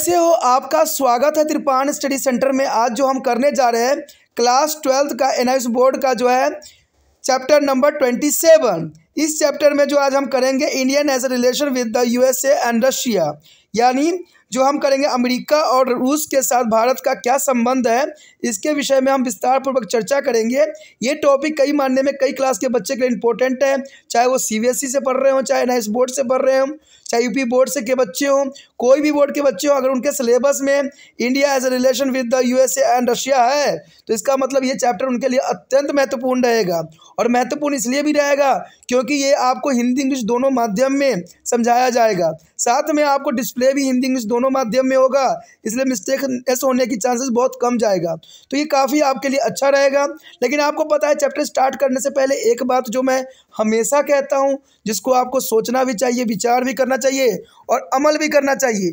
कैसे हो आपका स्वागत है त्रिपान स्टडी सेंटर में आज जो हम करने जा रहे हैं क्लास ट्वेल्थ का एन बोर्ड का जो है चैप्टर नंबर ट्वेंटी सेवन इस चैप्टर में जो आज हम करेंगे Indian as a relation with the USA and Russia यानी जो हम करेंगे अमेरिका और रूस के साथ भारत का क्या संबंध है इसके विषय में हम विस्तार पूर्वक चर्चा करेंगे ये टॉपिक कई मानने में कई क्लास के बच्चे के लिए इंपॉर्टेंट है चाहे वो सी e से पढ़ रहे हों चाहे एन बोर्ड से पढ़ रहे हों चाहे यूपी बोर्ड से के बच्चे हों कोई भी बोर्ड के बच्चे हों अगर उनके सिलेबस में India as a relation with the USA and Russia है तो इसका मतलब ये चैप्टर उनके लिए अत्यंत महत्वपूर्ण रहेगा और महत्वपूर्ण इसलिए भी रहेगा क्योंकि ये आपको हिंदी इंग्लिश दोनों माध्यम में समझाया जाएगा साथ में आपको डिस्प्ले भी हिंदी इंग्लिश दोनों माध्यम में होगा इसलिए मिस्टेक एस होने की चांसेस बहुत कम जाएगा तो ये काफ़ी आपके लिए अच्छा रहेगा लेकिन आपको पता है चैप्टर स्टार्ट करने से पहले एक बात जो मैं हमेशा कहता हूँ जिसको आपको सोचना भी चाहिए विचार भी करना चाहिए और अमल भी करना चाहिए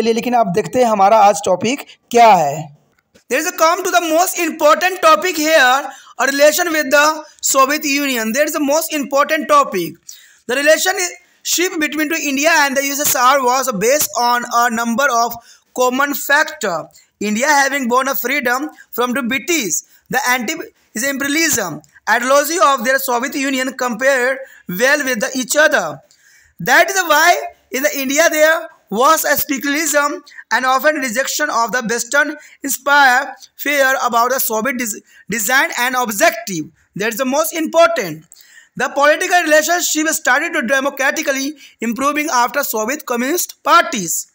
के लिए लेकिन आप देखते हैं हमारा आज टॉपिक क्या है there is a come to the most important topic here a relation with the Soviet Union there is a most important topic the relationship between to India and the US are was based on a number of common fact India having born a freedom from to British the anti imperialism ideology of there Soviet Union compare well with the each other that is a Y in the India there was a skepticism and often rejection of the Western inspired fear about the Soviet des design and objective. That's the most important. The political relationship started to democratically improving after Soviet Communist parties.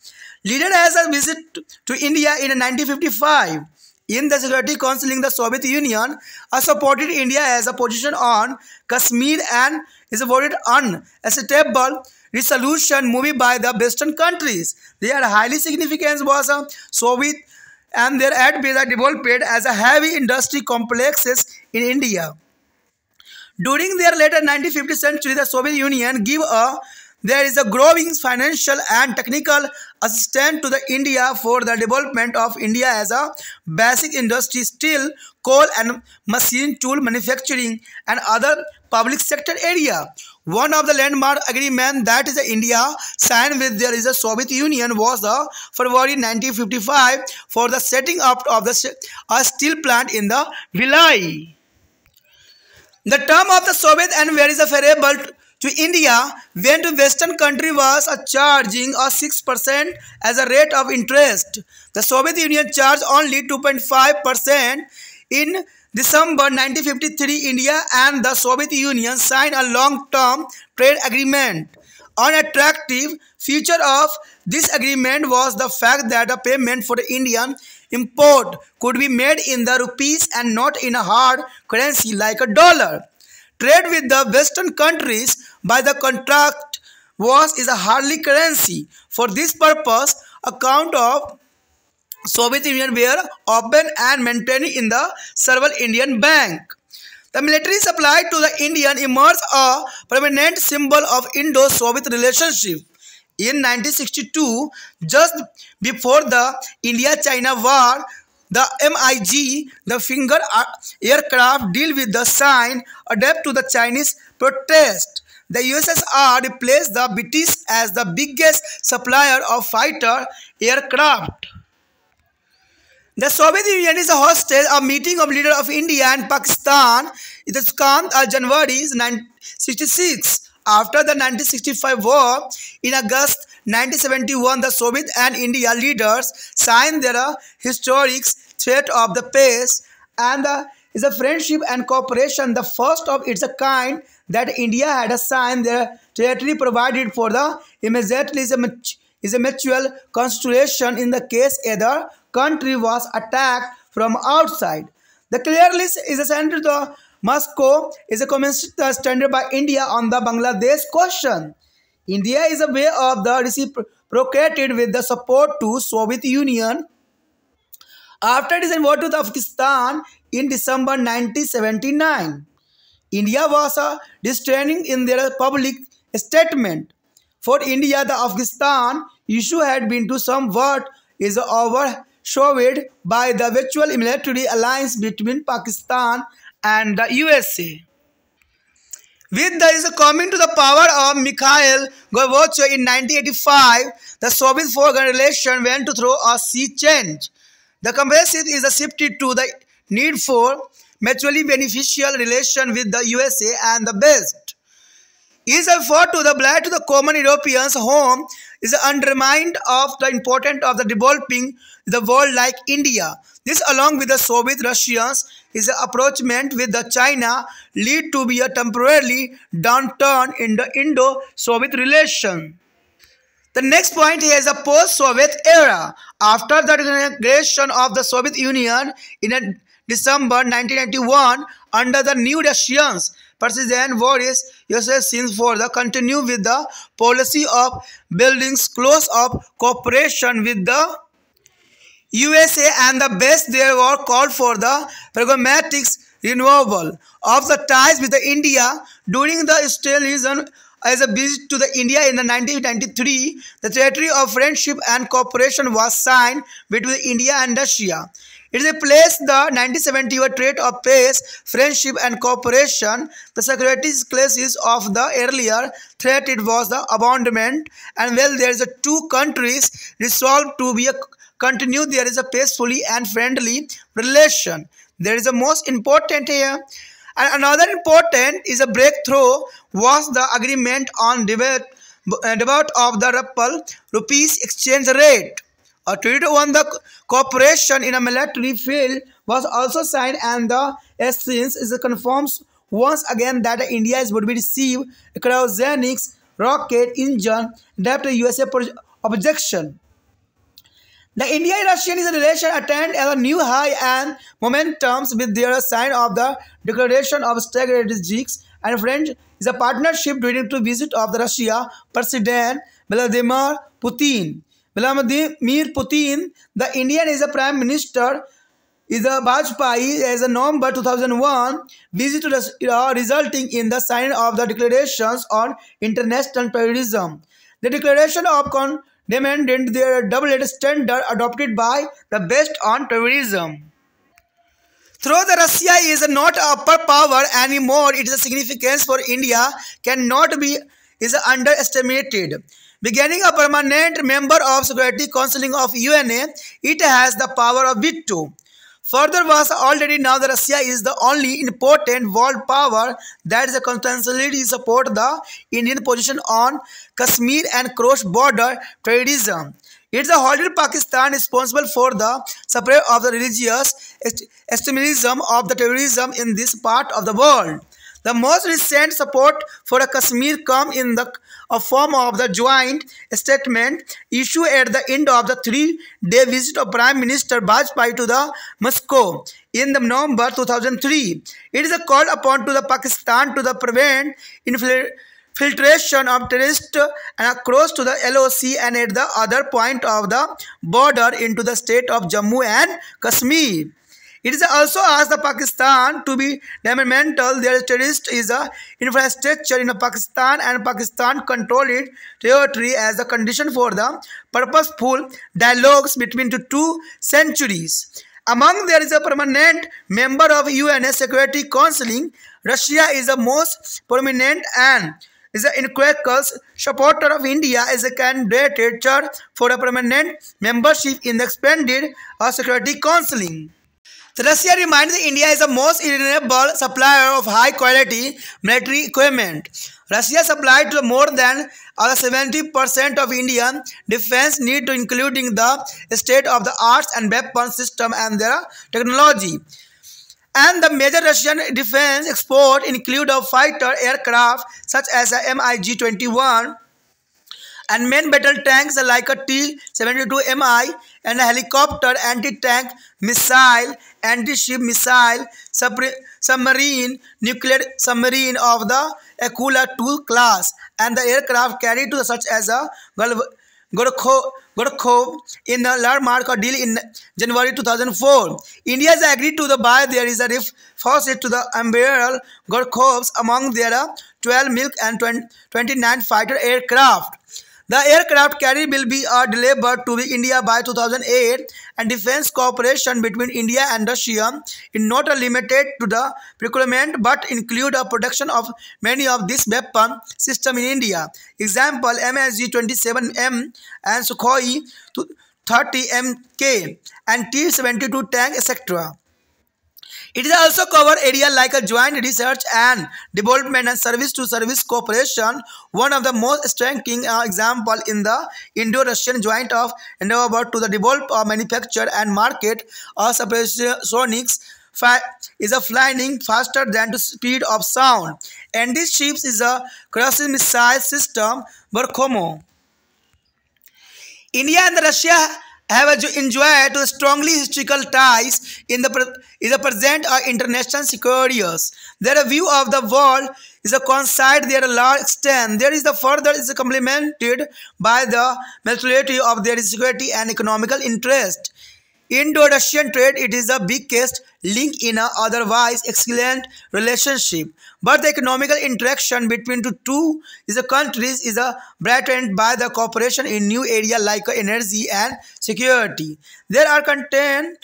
Leader has a visit to India in 1955. In the Security Council in the Soviet Union, I supported India as a position on Kashmir and is voted unacceptable resolution movie by the Western countries. They are highly significant was a Soviet and their ad base developed as a heavy industry complexes in India. During their later 1950th century, the Soviet Union gave a there is a growing financial and technical assistance to the India for the development of India as a basic industry, steel, coal and machine tool manufacturing and other public sector area. One of the landmark agreement that is India signed with there is the Soviet Union was the February 1955 for the setting up of the a steel plant in the Vilai. The term of the Soviet and where is a variable to India when to Western country was uh, charging a 6% as a rate of interest. The Soviet Union charged only 2.5% in December 1953, India and the Soviet Union signed a long-term trade agreement. An attractive feature of this agreement was the fact that a payment for the Indian import could be made in the rupees and not in a hard currency like a dollar. Trade with the Western countries by the contract was is a hardly currency. For this purpose, account of Soviet Union were open and maintained in the several Indian Bank. The military supply to the Indian emerged a prominent symbol of Indo-Soviet relationship. In 1962, just before the India-China War, the MIG, the finger aircraft deal with the sign adapt to the Chinese protest. The USSR replaced the British as the biggest supplier of fighter aircraft. The Soviet Union is a hostage a meeting of leaders of India and Pakistan. It was come on uh, January 1966. After the 1965 war, in August 1971, the Soviet and India leaders signed their uh, historic threat of the peace and the uh, is a friendship and cooperation, the first of its kind that India had assigned their territory provided for the immediately is a, is a mutual consideration in the case either country was attacked from outside. The clear list is essentially the Moscow is a communist uh, standard by India on the Bangladesh question. India is a way of the reciprocated with the support to Soviet Union after its war to Afghanistan in December 1979. India was uh, restraining in their public statement. For India, the Afghanistan issue had been to some is over showed by the virtual military alliance between Pakistan and the USA. With the coming to the power of Mikhail Gorbachev in 1985, the Soviet foreign relation went through a sea change. The comparison is shifted to the need for mutually beneficial relation with the USA and the West. a effort to the blood to the common Europeans' home is undermined of the importance of the developing the world like India. This along with the Soviet Russians is approachment with the China lead to be a temporarily downturn in the Indo-Soviet relation. The next point here is the post-Soviet era. After the integration of the Soviet Union in December 1991 under the new Russians, President Boris Yeltsin for the continue with the policy of building close up cooperation with the USA and the best there were called for the pragmatic renewal of the ties with the India during the Stalinism as a visit to the India in the 1993, the territory of friendship and cooperation was signed between India and Russia. It replaced the 1970 trait of peace, friendship and cooperation. The security crisis of the earlier threat it was the abandonment and well there is a two countries resolved to be a continue there is a peacefully and friendly relation. There is a most important here. And another important is a breakthrough was the agreement on debate, uh, of the Rappel rupees exchange rate. A treaty on the cooperation in a military field was also signed and the is confirms once again that India would be receive a cryogenics rocket engine that USA objection. The India-Russian relation attained a new high and momentum with their sign of the Declaration of Strategic and French is a partnership during to visit of the Russia President Vladimir Putin. Vladimir Putin, the Indian is a prime minister, is a Vajpayee as a November 2001 visit uh, resulting in the sign of the declarations on international terrorism. The declaration of condemned their double standard adopted by the West on terrorism. Though the Russia is not a upper power anymore, its significance for India cannot be is underestimated. Beginning a permanent member of Security Council of UNA, it has the power of veto. Further was already now that Russia is the only important world power that is consistently support the Indian position on Kashmir and cross-border terrorism. It is holding Pakistan responsible for the spread of the religious extremism of the terrorism in this part of the world. The most recent support for Kashmir come in the a form of the joint statement issued at the end of the three-day visit of Prime Minister Vajpayee to the Moscow in the November 2003. It is a call upon to the Pakistan to the prevent infiltration of terrorist and across to the LOC and at the other point of the border into the state of Jammu and Kashmir. It is also asked the Pakistan to be detrimental. Their terrorist is a infrastructure in Pakistan and Pakistan control it territory as a condition for the purposeful dialogues between the two centuries. Among there is a permanent member of UN Security Council. Russia is the most prominent and is an incredible supporter of India as a candidate for a permanent membership in the expanded uh, security Council. Russia reminds India is the most reliable supplier of high quality military equipment. Russia supplied to more than 70% of Indian defense need, including the state of the arts and weapon system and their technology. And the major Russian defense export include of fighter aircraft such as the MiG-21, and main battle tanks like a T-72MI and a helicopter anti-tank missile, anti-ship missile, submarine, nuclear submarine of the Akula 2 class and the aircraft carried to such as a Gorkho, in the landmark deal in January 2004. India has agreed to the buy. There is a deposit to the Imperial Gorkhovs among their 12 milk and 29 fighter aircraft. The aircraft carrier will be delivered to India by 2008 and defense cooperation between India and Russia is not limited to the procurement but include a production of many of these weapon system in India. Example MSG-27M and Sukhoi 30MK and T-72 tank etc. It is also cover area like a joint research and development and service to service cooperation, one of the most striking uh, example in the Indo-Russian joint of endeavor to the develop, uh, manufacture and market uh, supersonics is a flying faster than the speed of sound. And this ships is a crossing missile system, Barkomo. India and Russia have enjoyed strongly historical ties in the, in the present or international security. Their view of the world is a coincide their large extent. There is the further is complemented by the maturity of their security and economical interest. Indo-Russian trade it is the biggest link in a otherwise excellent relationship. But the economical interaction between the two is the countries is brightened by the cooperation in new areas like energy and security. There are contained areas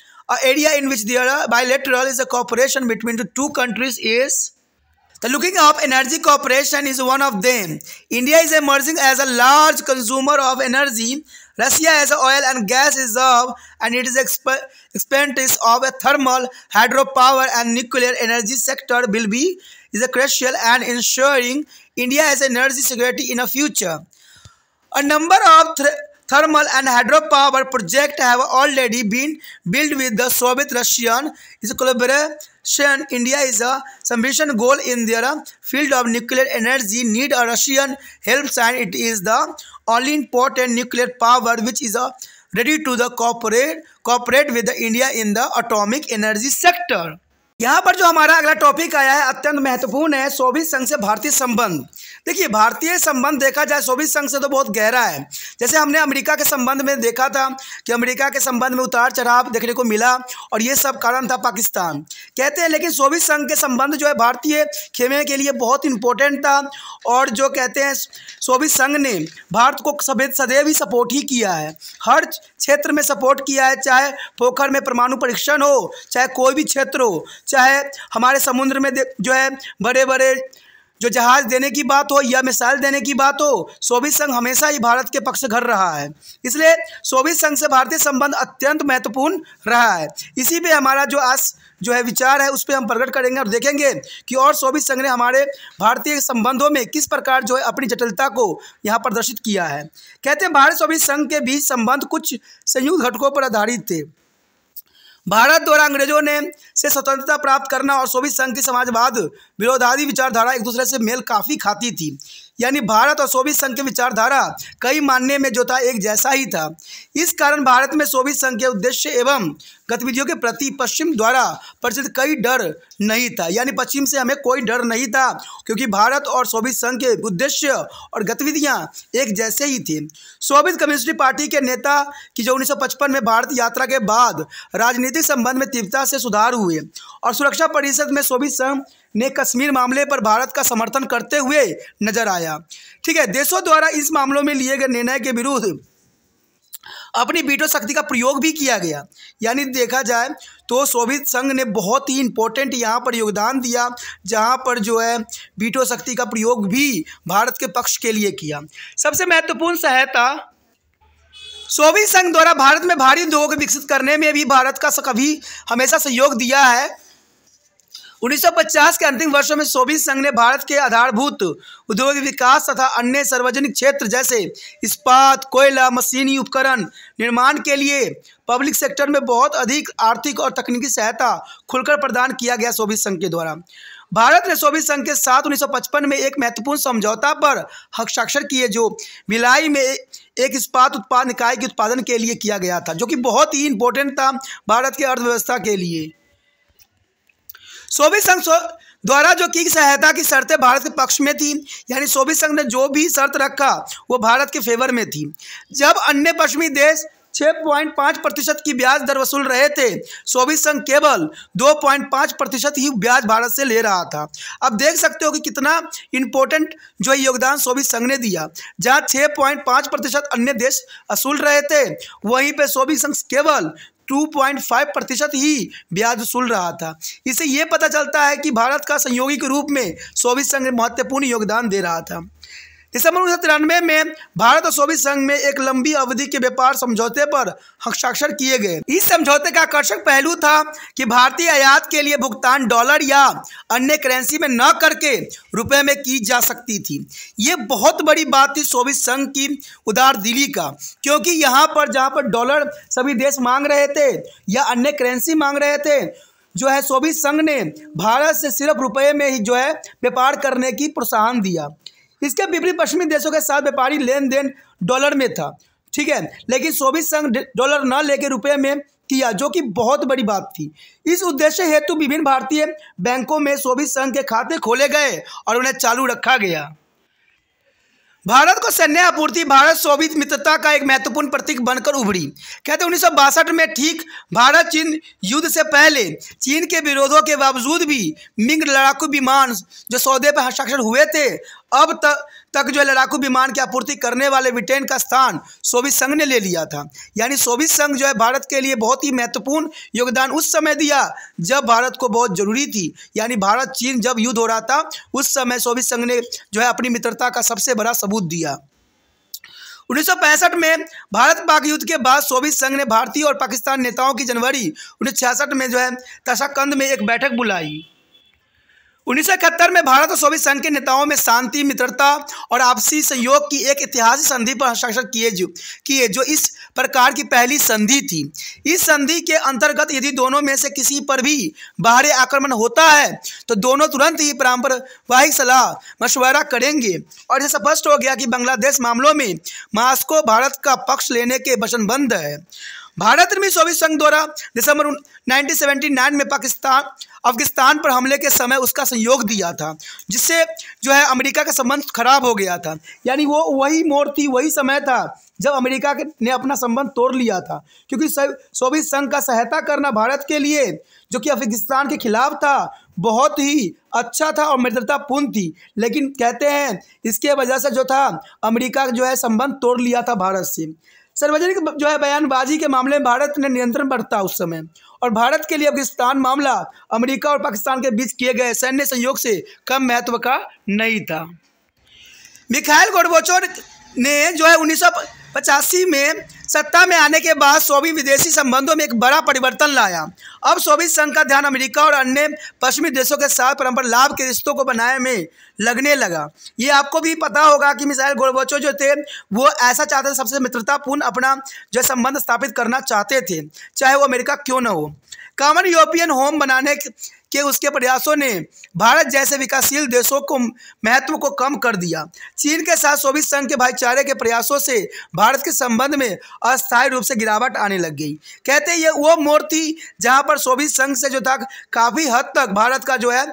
area in which there are bilateral is a cooperation between the two countries is the looking up energy cooperation is one of them. India is emerging as a large consumer of energy Russia oil and gas reserve and it is expertise of a thermal, hydropower and nuclear energy sector will be is a crucial and ensuring India energy security in the future. A number of thermal and hydropower project have already been built with the Soviet Russian is collaboration. India is a ambition goal in their field of nuclear energy need a Russian help and it is the only important nuclear power which is a uh, ready to the cooperate cooperate with the India in the atomic energy sector. यहाँ पर जो हमारा अगला topic आया है अत्यंत महत्वपूर्ण है सोवियत संघ से भारतीय संबंध देखिए भारतीय संबंध देखा जाए सोवियत संघ से तो बहुत गहरा है जैसे हमने अमेरिका के संबंध में देखा था कि अमेरिका के संबंध में उतार चढ़ाव देखने को मिला और ये सब कारण था पाकिस्तान कहते हैं लेकिन सोवियत संघ के संबंध जो है भारतीय खेमे के लिए बहुत इंपॉर्टेंट था और जो कहते हैं सोवियत संघ ने भारत को सभी सदैव ही सपोर्ट ही किया है हर क्षेत्र में सपोर्ट किया है चाहे पोखर में परमाणु परीक्षण हो चाहे कोई भी क्षेत्र हो चाहे हमारे समुद्र में जो है बड़े बड़े जो जहाज़ देने की बात हो या मिसाइल देने की बात हो सोवियत संघ हमेशा ही भारत के पक्ष घर रहा है इसलिए सोवियत संघ से भारतीय संबंध अत्यंत महत्वपूर्ण रहा है इसी पे हमारा जो आज जो है विचार है उस पर हम प्रकट करेंगे और देखेंगे कि और सोवियत संघ ने हमारे भारतीय संबंधों में किस प्रकार जो है अपनी जटिलता को यहाँ प्रदर्शित किया है कहते हैं भारत सोवियत संघ के बीच संबंध कुछ संयुक्त घटकों पर आधारित थे भारत द्वारा अंग्रेजों ने से स्वतंत्रता प्राप्त करना और सोवियत संघ की समाजवाद विरोधादी विचारधारा एक दूसरे से मेल काफ़ी खाती थी यानी भारत और सोवियत संघ की विचारधारा कई मानने में जो था एक जैसा ही था इस कारण भारत में सोवियत संघ के उद्देश्य एवं गतिविधियों के प्रति पश्चिम द्वारा प्रचलित कई डर नहीं था यानी पश्चिम से हमें कोई डर नहीं था क्योंकि भारत और सोवियत संघ के उद्देश्य और गतिविधियां एक जैसे ही थी सोवियत कम्युनिस्ट पार्टी के नेता की जो 1955 में भारत यात्रा के बाद राजनीतिक संबंध में तीव्रता से सुधार हुए और सुरक्षा परिषद में सोवियत संघ ने कश्मीर मामले पर भारत का समर्थन करते हुए नजर आया ठीक है देशों द्वारा इस मामलों में लिए गए निर्णय के विरुद्ध अपनी बीटो शक्ति का प्रयोग भी किया गया यानी देखा जाए तो सोवियत संघ ने बहुत ही इम्पोर्टेंट यहाँ पर योगदान दिया जहाँ पर जो है बीटो शक्ति का प्रयोग भी भारत के पक्ष के लिए किया सबसे महत्वपूर्ण सहायता सोवियत संघ द्वारा भारत में भारी उद्योग विकसित करने में भी भारत का कभी हमेशा सहयोग दिया है 1950 के अंतिम वर्षों में सोवियत संघ ने भारत के आधारभूत उद्योग विकास तथा अन्य सार्वजनिक क्षेत्र जैसे इस्पात कोयला मशीनी उपकरण निर्माण के लिए पब्लिक सेक्टर में बहुत अधिक आर्थिक और तकनीकी सहायता खुलकर प्रदान किया गया सोवियत संघ के द्वारा भारत ने सोवियत संघ के साथ 1955 में एक महत्वपूर्ण समझौता पर हस्ताक्षर किए जो मिलाई में एक इस्पात उत्पाद निकाय के उत्पादन के लिए किया गया था जो कि बहुत ही इम्पोर्टेंट था भारत के अर्थव्यवस्था के लिए सोवियत संघ द्वारा जो की सहायता की शर्तें भारत के पक्ष में थी यानी सोवियत संघ ने जो भी शर्त रखा वो भारत के फेवर में थी जब अन्य पश्चिमी देश छः पॉइंट पाँच प्रतिशत की ब्याज दर वसूल रहे थे सोवियत संघ केवल दो पॉइंट पाँच प्रतिशत ही ब्याज भारत से ले रहा था अब देख सकते हो कि कितना इम्पोर्टेंट जो योगदान सोवियत संघ ने दिया जहाँ छः पॉइंट पाँच प्रतिशत अन्य देश वसूल रहे थे वहीं पे सोवियत संघ केवल 2.5 प्रतिशत ही ब्याज सुल रहा था इससे ये पता चलता है कि भारत का संयोगिक के रूप में सोवियत संघ महत्वपूर्ण योगदान दे रहा था दिसंबर उन्नीस तिरानवे में भारत और सोवियत संघ में एक लंबी अवधि के व्यापार समझौते पर हस्ताक्षर किए गए इस समझौते का आकर्षक पहलू था कि भारतीय आयात के लिए भुगतान डॉलर या अन्य करेंसी में न करके रुपए में की जा सकती थी ये बहुत बड़ी बात थी सोवियत संघ की उदार दिली का क्योंकि यहाँ पर जहाँ पर डॉलर सभी देश मांग रहे थे या अन्य करेंसी मांग रहे थे जो है सोवियत संघ ने भारत से सिर्फ रुपये में ही जो है व्यापार करने की प्रोत्साहन दिया इसके विपरीत पश्चिमी देशों के साथ व्यापारी लेन देन डॉलर में था ठीक है लेकिन सोवियत संघ डॉलर न लेके रुपये में किया जो कि बहुत बड़ी बात थी इस उद्देश्य हेतु विभिन्न भारतीय बैंकों में सोवियत संघ के खाते खोले गए और उन्हें चालू रखा गया भारत को सैन्य आपूर्ति भारत सोवियत मित्रता का एक महत्वपूर्ण प्रतीक बनकर उभरी कहते उन्नीस में ठीक भारत चीन युद्ध से पहले चीन के विरोधों के बावजूद भी मिंग लड़ाकू विमान जो सौदे पर हस्ताक्षर हुए थे अब तक तक जो लड़ाकू विमान की आपूर्ति करने वाले ब्रिटेन का स्थान सोवियत संघ ने ले लिया था यानी सोवियत संघ जो है भारत के लिए बहुत ही महत्वपूर्ण योगदान उस समय दिया जब भारत को बहुत ज़रूरी थी यानी भारत चीन जब युद्ध हो रहा था उस समय सोवियत संघ ने जो है अपनी मित्रता का सबसे बड़ा सबूत दिया उन्नीस में भारत पाक युद्ध के बाद सोवियत संघ ने भारतीय और पाकिस्तान नेताओं की जनवरी उन्नीस में जो है तशाकंद में एक बैठक बुलाई उन्नीस में भारत और सोवियत संघ के नेताओं में शांति मित्रता और आपसी सहयोग की एक ऐतिहासिक संधि पर हस्ताक्षर किए जो किए जो इस प्रकार की पहली संधि थी इस संधि के अंतर्गत यदि दोनों में से किसी पर भी बाहरी आक्रमण होता है तो दोनों तुरंत ही पारंपरिक सलाह मशवरा करेंगे और यह स्पष्ट हो गया कि बांग्लादेश मामलों में मास्को भारत का पक्ष लेने के वचनबंद है भारत में सोवियत संघ द्वारा दिसंबर 1979 में पाकिस्तान अफगानिस्तान पर हमले के समय उसका सहयोग दिया था जिससे जो है अमेरिका का संबंध खराब हो गया था यानी वो वही मोड़ थी वही समय था जब अमेरिका ने अपना संबंध तोड़ लिया था क्योंकि सोवियत संघ का सहायता करना भारत के लिए जो कि अफगानिस्तान के खिलाफ था बहुत ही अच्छा था और मित्रतापूर्ण थी लेकिन कहते हैं इसके वजह से जो था अमेरिका जो है संबंध तोड़ लिया था भारत से सार्वजनिक जो है बयानबाजी के मामले में भारत ने नियंत्रण बरता उस समय और भारत के लिए अफगानिस्तान मामला अमेरिका और पाकिस्तान के बीच किए गए सैन्य सहयोग से कम महत्व का नहीं था मिखाइल गोडबोचोर ने जो है उन्नीस पचासी में सत्ता में आने के बाद सोवियत विदेशी संबंधों में एक बड़ा परिवर्तन लाया अब सोवियत संघ का ध्यान अमेरिका और अन्य पश्चिमी देशों के साथ परम्पर लाभ के रिश्तों को बनाने में लगने लगा ये आपको भी पता होगा कि मिसाइल गोरबचो जो थे वो ऐसा चाहते थे सबसे मित्रतापूर्ण अपना जो संबंध स्थापित करना चाहते थे चाहे वो अमेरिका क्यों ना हो कॉमन यूरोपियन होम बनाने के उसके प्रयासों ने भारत जैसे विकासशील देशों को महत्व को कम कर दिया चीन के साथ सोवियत संघ के भाईचारे के प्रयासों से भारत के संबंध में अस्थायी रूप से गिरावट आने लग गई कहते ये वो मोड़ थी जहाँ पर सोवियत संघ से जो था काफ़ी हद तक भारत का जो है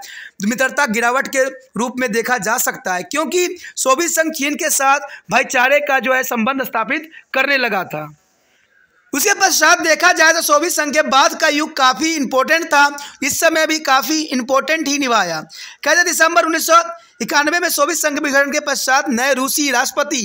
मित्रता गिरावट के रूप में देखा जा सकता है क्योंकि सोवियत संघ चीन के साथ भाईचारे का जो है संबंध स्थापित करने लगा था उसके पश्चात देखा जाए तो चौबीस संघ के बाद का युग काफ़ी इम्पोर्टेंट था इस समय भी काफ़ी इम्पोर्टेंट ही निभाया कहते दिसंबर उन्नीस इक्यानवे में सोवियत संघ विघटन के पश्चात नए रूसी राष्ट्रपति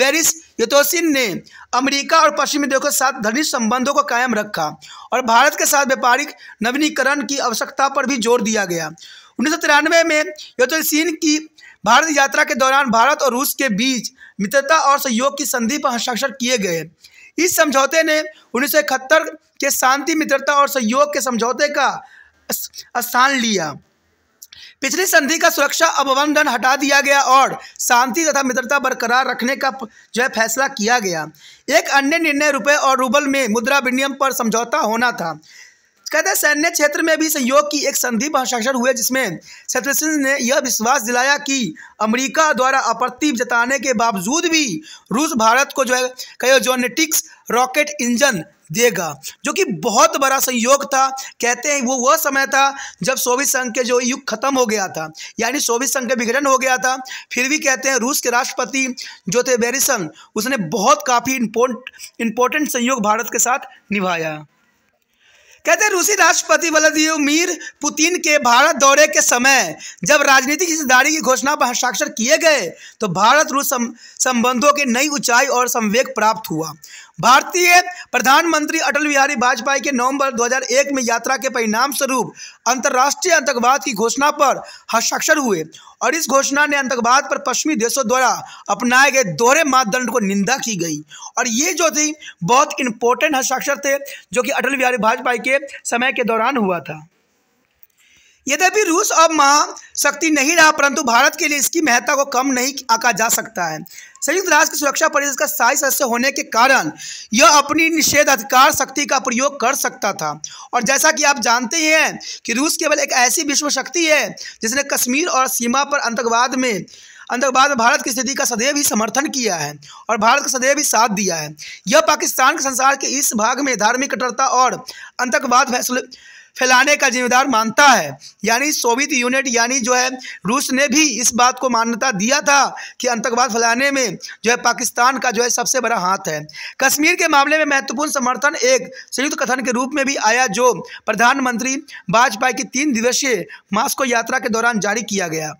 वेरिस यतोसिन ने अमेरिका और पश्चिमी देशों के साथ धनी संबंधों को कायम रखा और भारत के साथ व्यापारिक नवीनीकरण की आवश्यकता पर भी जोर दिया गया उन्नीस में यतोसिन की भारत यात्रा के दौरान भारत और रूस के बीच मित्रता और सहयोग की संधि पर हस्ताक्षर किए गए इस समझौते ने उन्नीस के शांति मित्रता और सहयोग के समझौते का स्थान लिया पिछली संधि का सुरक्षा अवबंधन हटा दिया गया और शांति तथा मित्रता बरकरार रखने का जो है फैसला किया गया एक अन्य निर्णय रुपए और रूबल में मुद्रा विनियम पर समझौता होना था कहते हैं सैन्य क्षेत्र में भी सहयोग की एक संधि पर हस्ताक्षर हुए जिसमें सिंह ने यह विश्वास दिलाया कि अमेरिका द्वारा आपत्ति जताने के बावजूद भी रूस भारत को जो है कयोजोनेटिक्स रॉकेट इंजन देगा जो कि बहुत बड़ा संयोग था कहते हैं वो वह समय था जब सोवियत संघ के जो युग खत्म हो गया था यानी सोवियत संघ का विघटन हो गया था फिर भी कहते हैं रूस के राष्ट्रपति जो थे बेरिसन उसने बहुत काफ़ी इम्पोर्ट इम्पोर्टेंट संयोग भारत के साथ निभाया कहते रूसी राष्ट्रपति व्लादिमिर पुतिन के भारत दौरे के समय जब राजनीतिक हिस्सेदारी की घोषणा पर हस्ताक्षर किए गए तो भारत रूस संबंधों के नई ऊंचाई और संवेग प्राप्त हुआ भारतीय प्रधानमंत्री अटल बिहारी वाजपेयी के नवंबर 2001 में यात्रा के परिणाम स्वरूप अंतर्राष्ट्रीय आतंकवाद की घोषणा पर हस्ताक्षर हुए और इस घोषणा ने आतंकवाद पर पश्चिमी देशों द्वारा अपनाए गए दोहरे मापदंड को निंदा की गई और ये जो थी बहुत इंपॉर्टेंट हस्ताक्षर थे जो कि अटल बिहारी वाजपेयी के समय के दौरान हुआ था यद्यपि रूस अब महाशक्ति नहीं रहा परंतु भारत के लिए इसकी महत्ता को कम नहीं आका जा सकता है संयुक्त राष्ट्र की सुरक्षा परिषद का स्थायी सदस्य होने के कारण यह अपनी निषेधाधिकार शक्ति का प्रयोग कर सकता था और जैसा कि आप जानते ही हैं कि रूस केवल एक ऐसी विश्व शक्ति है जिसने कश्मीर और सीमा पर आतंकवाद में आतंकवाद में भारत की स्थिति का सदैव ही समर्थन किया है और भारत का सदैव ही साथ दिया है यह पाकिस्तान के संसार के इस भाग में धार्मिक कट्टरता और आतंकवाद फैसले फैलाने का जिम्मेदार मानता है यानी सोवियत यूनिट यानी जो है रूस ने भी इस बात को मान्यता दिया था कि आतंकवाद फैलाने में जो है पाकिस्तान का जो है सबसे बड़ा हाथ है कश्मीर के मामले में महत्वपूर्ण समर्थन एक संयुक्त कथन के रूप में भी आया जो प्रधानमंत्री वाजपेयी की तीन दिवसीय मास्को यात्रा के दौरान जारी किया गया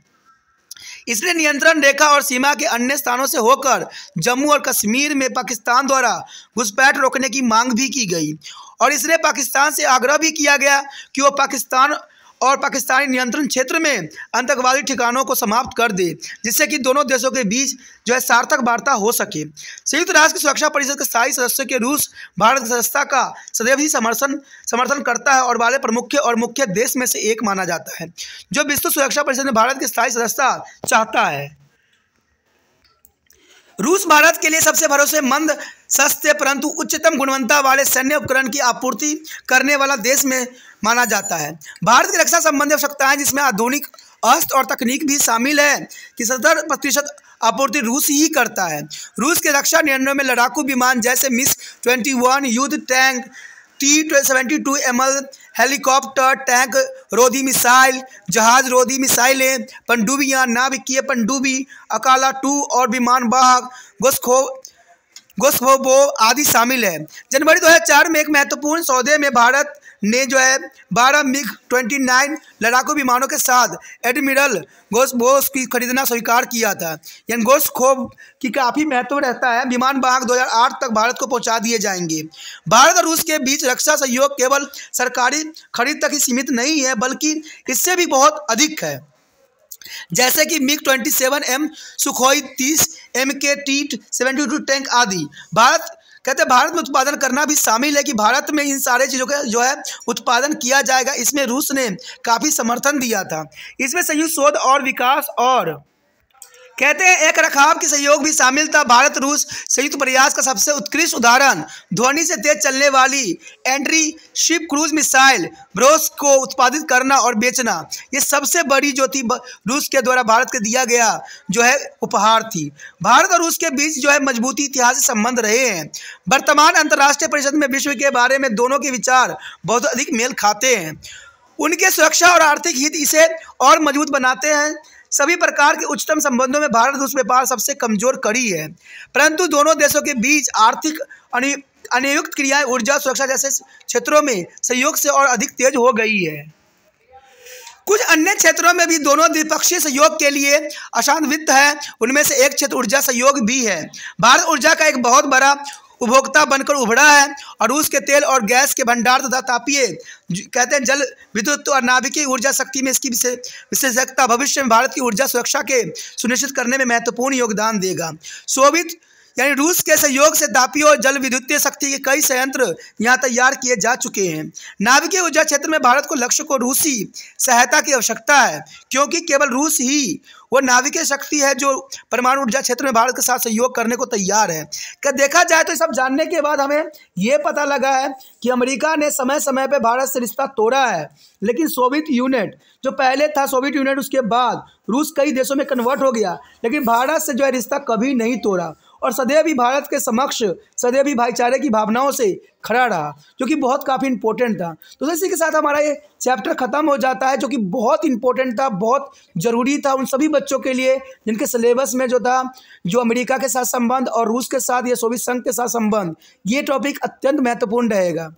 इसलिए नियंत्रण रेखा और सीमा के अन्य स्थानों से होकर जम्मू और कश्मीर में पाकिस्तान द्वारा घुसपैठ रोकने की मांग भी की गई और इसलिए पाकिस्तान से आग्रह भी किया गया कि वो पाकिस्तान और पाकिस्तानी नियंत्रण क्षेत्र में आतंकवादी ठिकानों को समाप्त कर दे जिससे कि दोनों देशों के बीच जो है सार्थक वार्ता हो सके संयुक्त राष्ट्र की सुरक्षा परिषद के स्थायी सदस्यों के रूस भारत की सदस्यता का सदैव ही समर्थन समर्थन करता है और वाले प्रमुख और मुख्य देश में से एक माना जाता है जो विश्व सुरक्षा परिषद में भारत की स्थायी सदस्यता चाहता है रूस भारत के लिए सबसे भरोसेमंद सस्ते परंतु उच्चतम गुणवत्ता वाले सैन्य उपकरण की आपूर्ति करने वाला देश में माना जाता है भारत की रक्षा संबंधी है जिसमें आधुनिक अस्त्र और तकनीक भी शामिल है कि सत्तर प्रतिशत आपूर्ति रूस ही करता है रूस के रक्षा निर्णयों में लड़ाकू विमान जैसे मिस ट्वेंटी युद्ध tank T seventy two M L helicopter tank रोधी मिसाइल जहाज रोधी मिसाइलें पंडुबियाँ नाभिकीय पनडुब्बी अकाला टू और विमान बाहक गुस्खो गुस्खोबो आदि शामिल है जनवरी 2004 में एक महत्वपूर्ण सौदे में भारत ने जो है बारह मिग ट्वेंटी नाइन लड़ाकू विमानों के साथ एडमिरल घोष बोस की खरीदना स्वीकार किया था यानी घोष खोब की काफ़ी महत्व रहता है विमान बाघ 2008 तक भारत को पहुंचा दिए जाएंगे भारत और रूस के बीच रक्षा सहयोग केवल सरकारी खरीद तक ही सीमित नहीं है बल्कि इससे भी बहुत अधिक है जैसे कि मिग 27 एम सुखोई 30 एम के टी सेवेंटी टैंक आदि भारत कहते भारत में उत्पादन करना भी शामिल है कि भारत में इन सारे चीज़ों का जो है उत्पादन किया जाएगा इसमें रूस ने काफ़ी समर्थन दिया था इसमें संयुक्त शोध और विकास और कहते हैं एक रखाव की सहयोग भी शामिल था भारत रूस संयुक्त प्रयास का सबसे उत्कृष्ट उदाहरण ध्वनि से तेज चलने वाली एंट्री शिप क्रूज मिसाइल ब्रोस को उत्पादित करना और बेचना ये सबसे बड़ी जो थी रूस के द्वारा भारत के दिया गया जो है उपहार थी भारत और रूस के बीच जो है मजबूती इतिहासिक संबंध रहे हैं वर्तमान अंतर्राष्ट्रीय परिषद में विश्व के बारे में दोनों के विचार बहुत अधिक मेल खाते हैं उनके सुरक्षा और आर्थिक हित इसे और मजबूत बनाते हैं सभी प्रकार के उच्चतम संबंधों में भारत रूस व्यापार सबसे कमजोर कड़ी है परंतु दोनों देशों के बीच आर्थिक अनियुक्त क्रियाएं ऊर्जा सुरक्षा जैसे क्षेत्रों में सहयोग से और अधिक तेज हो गई है कुछ अन्य क्षेत्रों में भी दोनों द्विपक्षीय सहयोग के लिए अशांत वित्त है उनमें से एक क्षेत्र ऊर्जा सहयोग भी है भारत ऊर्जा का एक बहुत बड़ा उपभोक्ता बनकर उभरा है और रूस के तेल और गैस के भंडार तथा तापीय कहते हैं जल विद्युत और नाभिकीय ऊर्जा शक्ति में इसकी विशेषज्ञता भविष्य में भारत की ऊर्जा सुरक्षा के सुनिश्चित करने में महत्वपूर्ण योगदान देगा सोवियत यानी रूस के सहयोग से दापी और जल विद्युतीय शक्ति के कई संयंत्र यहाँ तैयार किए जा चुके हैं नाभिकीय ऊर्जा क्षेत्र में भारत को लक्ष्य को रूसी सहायता की आवश्यकता है क्योंकि केवल रूस ही वो नाविकीय शक्ति है जो परमाणु ऊर्जा क्षेत्र में भारत के साथ सहयोग करने को तैयार है क्या देखा जाए तो सब जानने के बाद हमें ये पता लगा है कि अमेरिका ने समय समय पर भारत से रिश्ता तोड़ा है लेकिन सोवियत यूनिट जो पहले था सोवियत यूनिट उसके बाद रूस कई देशों में कन्वर्ट हो गया लेकिन भारत से जो है रिश्ता कभी नहीं तोड़ा और सदैव ही भारत के समक्ष सदैव ही भाईचारे की भावनाओं से खड़ा रहा जो कि बहुत काफ़ी इंपॉर्टेंट था तो इसी के साथ हमारा ये चैप्टर ख़त्म हो जाता है जो कि बहुत इंपॉर्टेंट था बहुत ज़रूरी था उन सभी बच्चों के लिए जिनके सिलेबस में जो था जो अमेरिका के साथ संबंध और रूस के साथ या सोवियत संघ के साथ संबंध ये टॉपिक अत्यंत महत्वपूर्ण रहेगा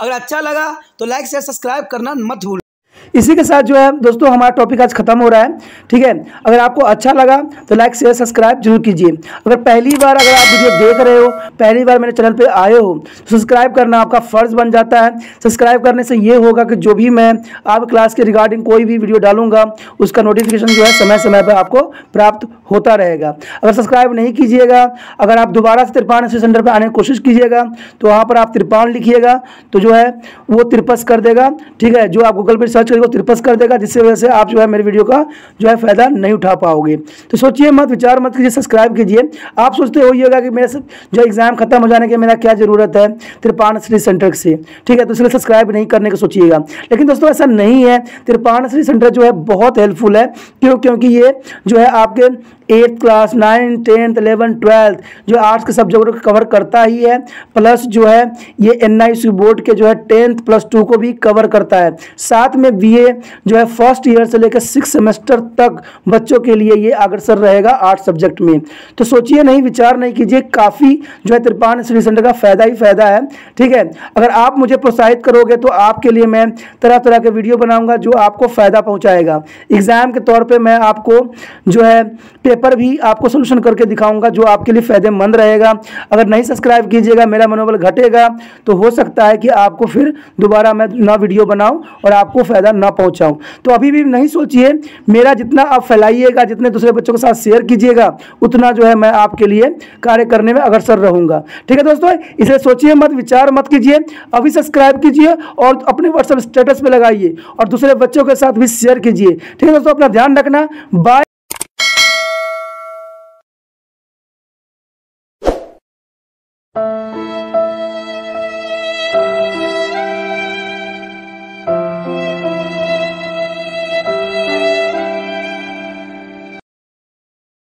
अगर अच्छा लगा तो लाइक से सब्सक्राइब करना मत भूल इसी के साथ जो है दोस्तों हमारा टॉपिक आज खत्म हो रहा है ठीक है अगर आपको अच्छा लगा तो लाइक शेयर सब्सक्राइब जरूर कीजिए अगर पहली बार अगर आप वीडियो देख रहे हो पहली बार मेरे चैनल पर आए हो तो सब्सक्राइब करना आपका फ़र्ज़ बन जाता है सब्सक्राइब करने से ये होगा कि जो भी मैं आप क्लास के रिगार्डिंग कोई भी वीडियो डालूंगा उसका नोटिफिकेशन जो है समय समय पर आपको प्राप्त होता रहेगा अगर सब्सक्राइब नहीं कीजिएगा अगर आप दोबारा से तिरपान एसओ सेंटर पर आने की कोशिश कीजिएगा तो वहाँ पर आप तिरपान लिखिएगा तो जो है वो तिरपस कर देगा ठीक है जो आप गूगल पर सर्च करिएगा तिरपस कर देगा जिससे वजह से आप जो है मेरे वीडियो का जो है फ़ायदा नहीं उठा पाओगे तो सोचिए मत विचार मत कीजिए सब्सक्राइब कीजिए आप सोचते हो होगा कि मेरे जो एग्ज़ाम खत्म हो जाने की मेरा क्या ज़रूरत है तिरपान श्री सेंटर से ठीक है तो इसलिए सब्सक्राइब नहीं करने का सोचिएगा लेकिन दोस्तों ऐसा नहीं है तिरपान श्री सेंटर जो है बहुत हेल्पफुल है क्यों क्योंकि ये जो है आपके eighth class ninth tenth eleven twelfth जो आर्ट्स के सब्जेक्ट को कवर करता ही है प्लस जो है ये एन बोर्ड के जो है टेंथ प्लस टू को भी कवर करता है साथ में बी जो है फर्स्ट ईयर से लेकर सिक्स सेमेस्टर तक बच्चों के लिए ये अग्रसर रहेगा आर्ट्स सब्जेक्ट में तो सोचिए नहीं विचार नहीं कीजिए काफ़ी जो है त्रिपान स्टडी सेंटर का फ़ायदा ही फ़ायदा है ठीक है अगर आप मुझे प्रोत्साहित करोगे तो आपके लिए मैं तरह तरह के वीडियो बनाऊँगा जो आपको फ़ायदा पहुँचाएगा एग्ज़ाम के तौर पर मैं आपको जो है पर भी आपको सोल्यूशन करके दिखाऊंगा जो आपके लिए फ़ायदेमंद रहेगा अगर नहीं सब्सक्राइब कीजिएगा मेरा मनोबल घटेगा तो हो सकता है कि आपको फिर दोबारा मैं ना वीडियो बनाऊँ और आपको फ़ायदा ना पहुँचाऊँ तो अभी भी नहीं सोचिए मेरा जितना आप फैलाइएगा जितने दूसरे बच्चों के साथ शेयर कीजिएगा उतना जो है मैं आपके लिए कार्य करने में अग्रसर रहूँगा ठीक है दोस्तों इसे सोचिए मत विचार मत कीजिए अभी सब्सक्राइब कीजिए और अपने व्हाट्सएप स्टेटस पर लगाइए और दूसरे बच्चों के साथ भी शेयर कीजिए ठीक है दोस्तों अपना ध्यान रखना बाय